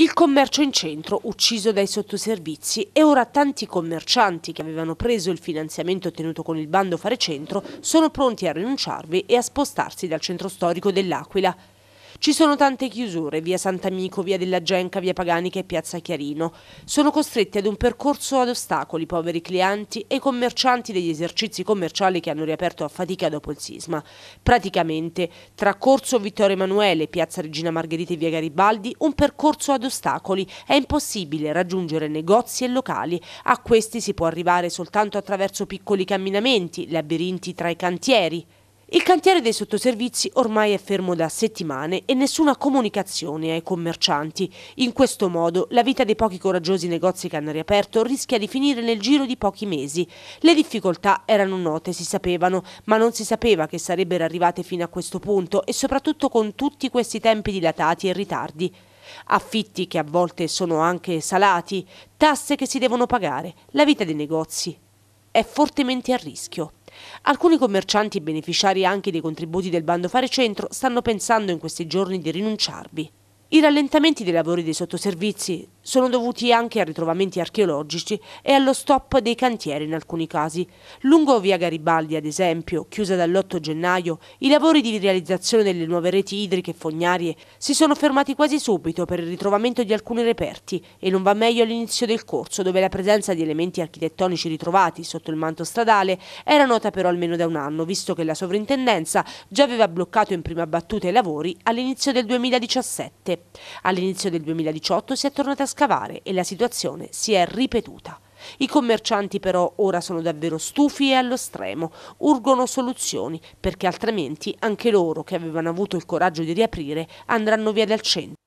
Il commercio in centro, ucciso dai sottoservizi, e ora tanti commercianti che avevano preso il finanziamento ottenuto con il bando Fare Centro sono pronti a rinunciarvi e a spostarsi dal centro storico dell'Aquila. Ci sono tante chiusure, via Sant'Amico, via della Genca, via Paganica e piazza Chiarino. Sono costretti ad un percorso ad ostacoli poveri clienti e commercianti degli esercizi commerciali che hanno riaperto a fatica dopo il sisma. Praticamente, tra Corso Vittorio Emanuele, piazza Regina Margherita e via Garibaldi, un percorso ad ostacoli. È impossibile raggiungere negozi e locali. A questi si può arrivare soltanto attraverso piccoli camminamenti, labirinti tra i cantieri. Il cantiere dei sottoservizi ormai è fermo da settimane e nessuna comunicazione ai commercianti. In questo modo la vita dei pochi coraggiosi negozi che hanno riaperto rischia di finire nel giro di pochi mesi. Le difficoltà erano note, si sapevano, ma non si sapeva che sarebbero arrivate fino a questo punto e soprattutto con tutti questi tempi dilatati e ritardi affitti che a volte sono anche salati, tasse che si devono pagare, la vita dei negozi è fortemente a rischio. Alcuni commercianti beneficiari anche dei contributi del bando Fare Centro stanno pensando in questi giorni di rinunciarvi. I rallentamenti dei lavori dei sottoservizi, sono dovuti anche a ritrovamenti archeologici e allo stop dei cantieri in alcuni casi. Lungo via Garibaldi, ad esempio, chiusa dall'8 gennaio, i lavori di realizzazione delle nuove reti idriche e fognarie si sono fermati quasi subito per il ritrovamento di alcuni reperti e non va meglio all'inizio del corso, dove la presenza di elementi architettonici ritrovati sotto il manto stradale era nota però almeno da un anno, visto che la sovrintendenza già aveva bloccato in prima battuta i lavori all'inizio del 2017. All'inizio del 2018 si è tornata a scappare scavare e la situazione si è ripetuta. I commercianti però ora sono davvero stufi e allo stremo, urgono soluzioni perché altrimenti anche loro che avevano avuto il coraggio di riaprire andranno via dal centro.